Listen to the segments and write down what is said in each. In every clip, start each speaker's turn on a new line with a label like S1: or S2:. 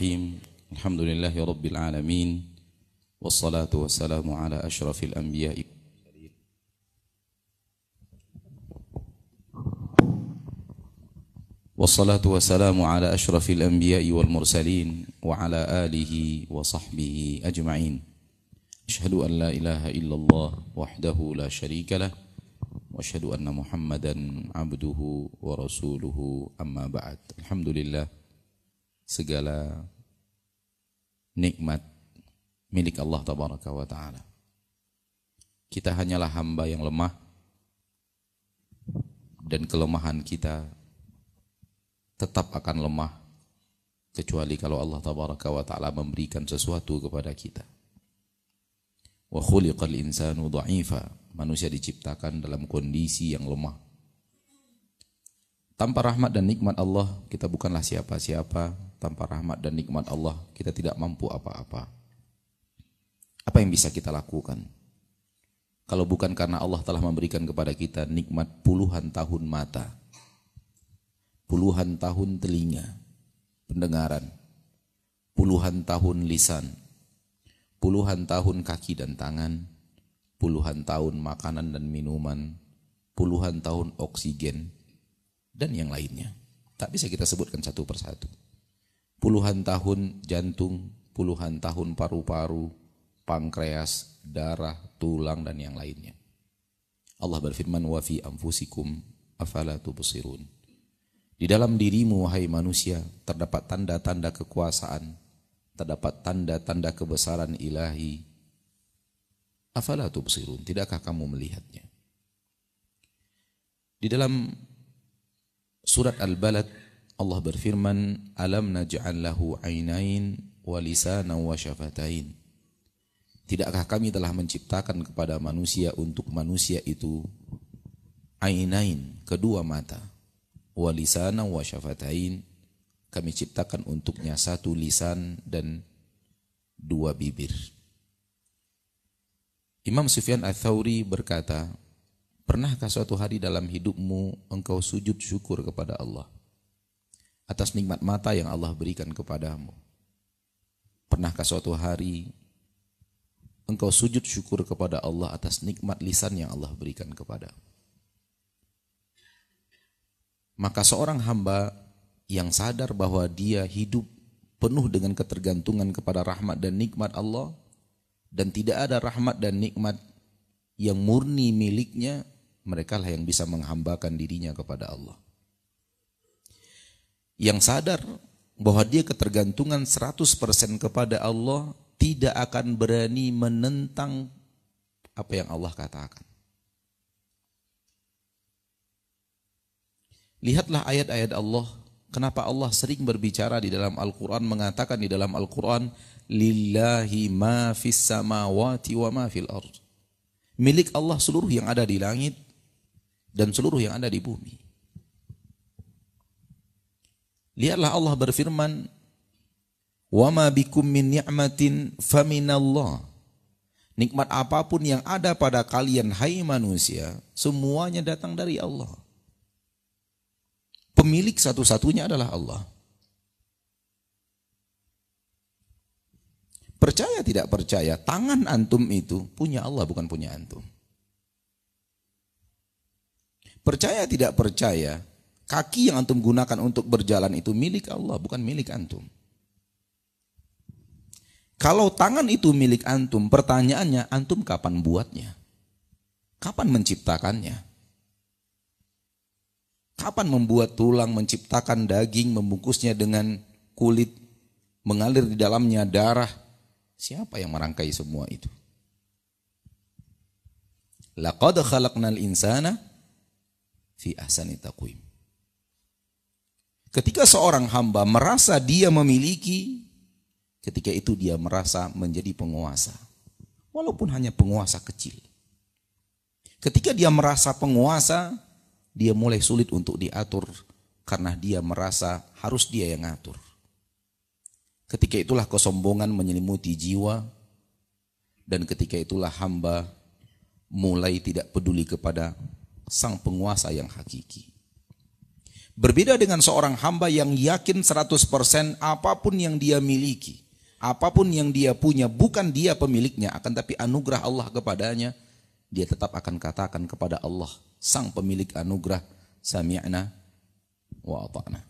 S1: الرحيم الحمد لله رب العالمين والصلاة والسلام على أشرف الأنبياء والصلاة والسلام على أشرف الأنبياء والمرسلين وعلى آله وصحبه أجمعين أشهد أن لا إله إلا الله وحده لا شريك له وأشهد أن محمدا عبده ورسوله أما بعد الحمد لله segala nikmat milik Allah tabaraka wa taala. Kita hanyalah hamba yang lemah dan kelemahan kita tetap akan lemah kecuali kalau Allah tabaraka wa taala memberikan sesuatu kepada kita. Wa khuliqal insanu Manusia diciptakan dalam kondisi yang lemah. Tanpa rahmat dan nikmat Allah, kita bukanlah siapa-siapa. Tanpa rahmat dan nikmat Allah, kita tidak mampu apa-apa. Apa yang bisa kita lakukan? Kalau bukan karena Allah telah memberikan kepada kita nikmat puluhan tahun mata, puluhan tahun telinga, pendengaran, puluhan tahun lisan, puluhan tahun kaki dan tangan, puluhan tahun makanan dan minuman, puluhan tahun oksigen, dan yang lainnya. Tak bisa kita sebutkan satu persatu. Puluhan tahun jantung, puluhan tahun paru-paru, pankreas, darah, tulang dan yang lainnya. Allah berfirman wa fi anfusikum afala tubusirun. Di dalam dirimu wahai manusia terdapat tanda-tanda kekuasaan, terdapat tanda-tanda kebesaran ilahi. Afala tubusirun, tidakkah kamu melihatnya? Di dalam Surat Al-Balad Allah berfirman, "Alam naj'al lahu 'ainain wa lisana wa syafatain." Tidakkah kami telah menciptakan kepada manusia untuk manusia itu ainain, kedua mata, wa lisana wa syafatain? Kami ciptakan untuknya satu lisan dan dua bibir. Imam Sufyan al thawri berkata, Pernahkah suatu hari dalam hidupmu engkau sujud syukur kepada Allah atas nikmat mata yang Allah berikan kepadamu? Pernahkah suatu hari engkau sujud syukur kepada Allah atas nikmat lisan yang Allah berikan kepadamu? Maka seorang hamba yang sadar bahwa dia hidup penuh dengan ketergantungan kepada rahmat dan nikmat Allah dan tidak ada rahmat dan nikmat yang murni miliknya mereka lah yang bisa menghambakan dirinya kepada Allah. Yang sadar bahwa dia ketergantungan 100% kepada Allah tidak akan berani menentang apa yang Allah katakan. Lihatlah ayat-ayat Allah. Kenapa Allah sering berbicara di dalam Al-Quran, mengatakan di dalam Al-Quran, Lillahi ma fis samawati wa ma fil ard. Milik Allah seluruh yang ada di langit dan seluruh yang ada di bumi. Lihatlah Allah berfirman, "Wa بِكُمْ مِنْ نِعْمَةٍ فَمِنَ اللَّهِ Nikmat apapun yang ada pada kalian hai manusia, semuanya datang dari Allah. Pemilik satu-satunya adalah Allah. Percaya tidak percaya, tangan antum itu punya Allah bukan punya antum. Percaya tidak percaya, kaki yang antum gunakan untuk berjalan itu milik Allah, bukan milik antum. Kalau tangan itu milik antum, pertanyaannya antum kapan buatnya? Kapan menciptakannya? Kapan membuat tulang, menciptakan daging, membungkusnya dengan kulit, mengalir di dalamnya darah? Siapa yang merangkai semua itu? Laqad khalaqnal insana fi ahsani taqwim. Ketika seorang hamba merasa dia memiliki, ketika itu dia merasa menjadi penguasa. Walaupun hanya penguasa kecil. Ketika dia merasa penguasa, dia mulai sulit untuk diatur karena dia merasa harus dia yang ngatur. Ketika itulah kesombongan menyelimuti jiwa dan ketika itulah hamba mulai tidak peduli kepada sang penguasa yang hakiki. Berbeda dengan seorang hamba yang yakin 100% apapun yang dia miliki, apapun yang dia punya bukan dia pemiliknya, akan tapi anugerah Allah kepadanya, dia tetap akan katakan kepada Allah, sang pemilik anugerah, sami'na wa ata'na.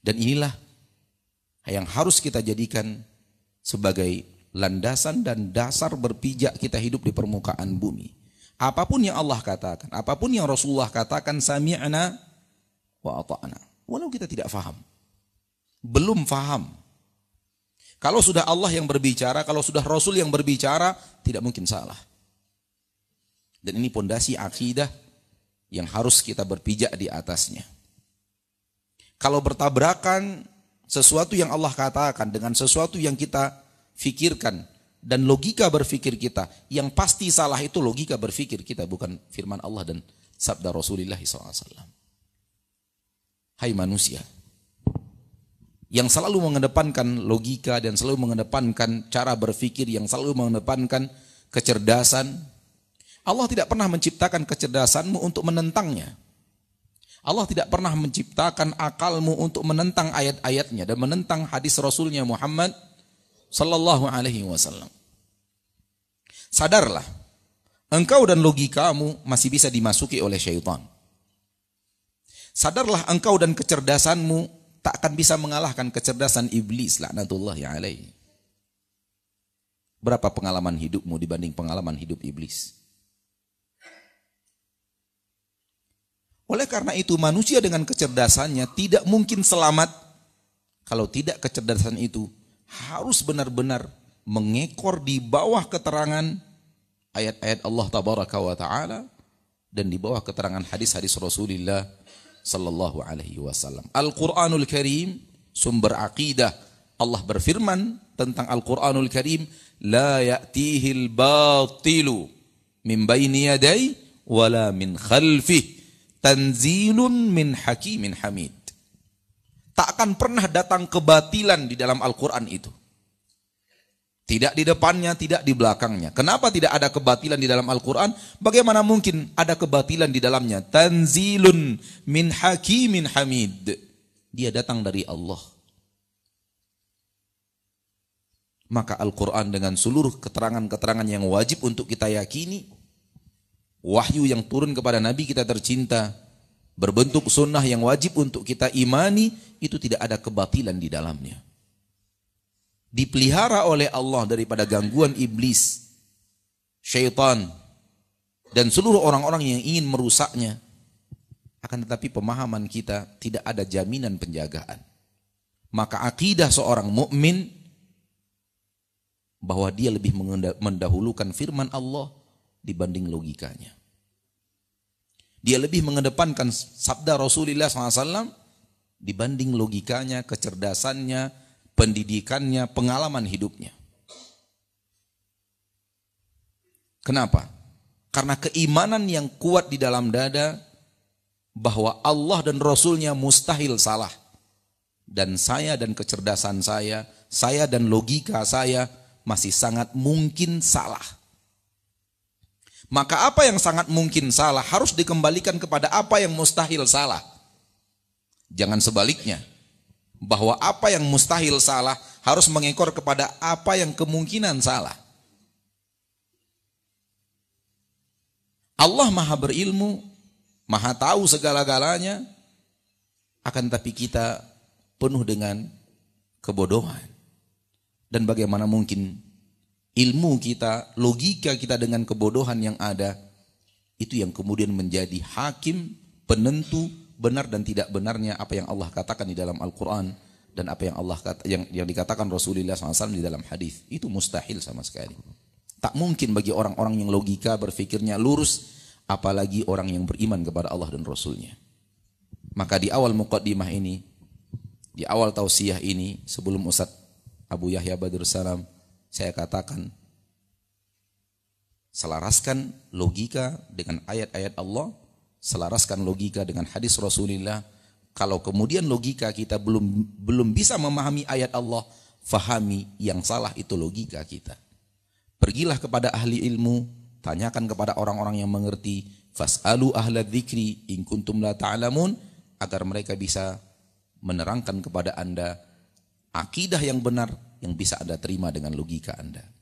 S1: Dan inilah yang harus kita jadikan sebagai landasan dan dasar berpijak kita hidup di permukaan bumi. Apapun yang Allah katakan, apapun yang Rasulullah katakan, sami'na wa ata'na. Walau kita tidak faham. Belum faham. Kalau sudah Allah yang berbicara, kalau sudah Rasul yang berbicara, tidak mungkin salah. Dan ini pondasi akidah yang harus kita berpijak di atasnya. Kalau bertabrakan sesuatu yang Allah katakan dengan sesuatu yang kita fikirkan, dan logika berpikir kita. Yang pasti salah itu logika berpikir kita, bukan firman Allah dan sabda Rasulullah SAW. Hai manusia, yang selalu mengedepankan logika dan selalu mengedepankan cara berpikir, yang selalu mengedepankan kecerdasan, Allah tidak pernah menciptakan kecerdasanmu untuk menentangnya. Allah tidak pernah menciptakan akalmu untuk menentang ayat-ayatnya dan menentang hadis Rasulnya Muhammad Sallallahu alaihi wasallam. Sadarlah, engkau dan logikamu masih bisa dimasuki oleh syaitan. Sadarlah engkau dan kecerdasanmu tak akan bisa mengalahkan kecerdasan iblis ya alaihi. Berapa pengalaman hidupmu dibanding pengalaman hidup iblis? Oleh karena itu manusia dengan kecerdasannya tidak mungkin selamat kalau tidak kecerdasan itu harus benar-benar mengekor di bawah keterangan ayat-ayat Allah tabaraka wa taala dan di bawah keterangan hadis-hadis Rasulullah sallallahu alaihi wasallam. Al-Qur'anul Karim sumber akidah Allah berfirman tentang Al-Qur'anul Karim la ya'tihil batilu min baini yaday wala min khalfih tanzilun min hakimin hamid tak akan pernah datang kebatilan di dalam Al-Quran itu. Tidak di depannya, tidak di belakangnya. Kenapa tidak ada kebatilan di dalam Al-Quran? Bagaimana mungkin ada kebatilan di dalamnya? Tanzilun min hakimin hamid. Dia datang dari Allah. Maka Al-Quran dengan seluruh keterangan-keterangan yang wajib untuk kita yakini. Wahyu yang turun kepada Nabi kita tercinta berbentuk sunnah yang wajib untuk kita imani, itu tidak ada kebatilan di dalamnya. Dipelihara oleh Allah daripada gangguan iblis, syaitan, dan seluruh orang-orang yang ingin merusaknya. Akan tetapi pemahaman kita tidak ada jaminan penjagaan. Maka akidah seorang mukmin bahwa dia lebih mendahulukan firman Allah dibanding logikanya. Dia lebih mengedepankan sabda Rasulullah SAW dibanding logikanya, kecerdasannya, pendidikannya, pengalaman hidupnya. Kenapa? Karena keimanan yang kuat di dalam dada bahwa Allah dan Rasulnya mustahil salah. Dan saya dan kecerdasan saya, saya dan logika saya masih sangat mungkin salah. Maka apa yang sangat mungkin salah harus dikembalikan kepada apa yang mustahil salah. Jangan sebaliknya. Bahwa apa yang mustahil salah harus mengekor kepada apa yang kemungkinan salah. Allah maha berilmu, maha tahu segala-galanya, akan tapi kita penuh dengan kebodohan. Dan bagaimana mungkin ilmu kita, logika kita dengan kebodohan yang ada, itu yang kemudian menjadi hakim, penentu benar dan tidak benarnya apa yang Allah katakan di dalam Al-Quran dan apa yang Allah kata, yang, yang dikatakan Rasulullah SAW di dalam hadis itu mustahil sama sekali. Tak mungkin bagi orang-orang yang logika berfikirnya lurus, apalagi orang yang beriman kepada Allah dan Rasulnya. Maka di awal mukaddimah ini, di awal tausiah ini, sebelum Ustaz Abu Yahya Badr Salam saya katakan selaraskan logika dengan ayat-ayat Allah, selaraskan logika dengan hadis Rasulullah. Kalau kemudian logika kita belum belum bisa memahami ayat Allah, fahami yang salah itu logika kita. Pergilah kepada ahli ilmu, tanyakan kepada orang-orang yang mengerti, fasalu ahla dzikri in kuntum la ta'lamun agar mereka bisa menerangkan kepada Anda akidah yang benar yang bisa Anda terima dengan logika Anda.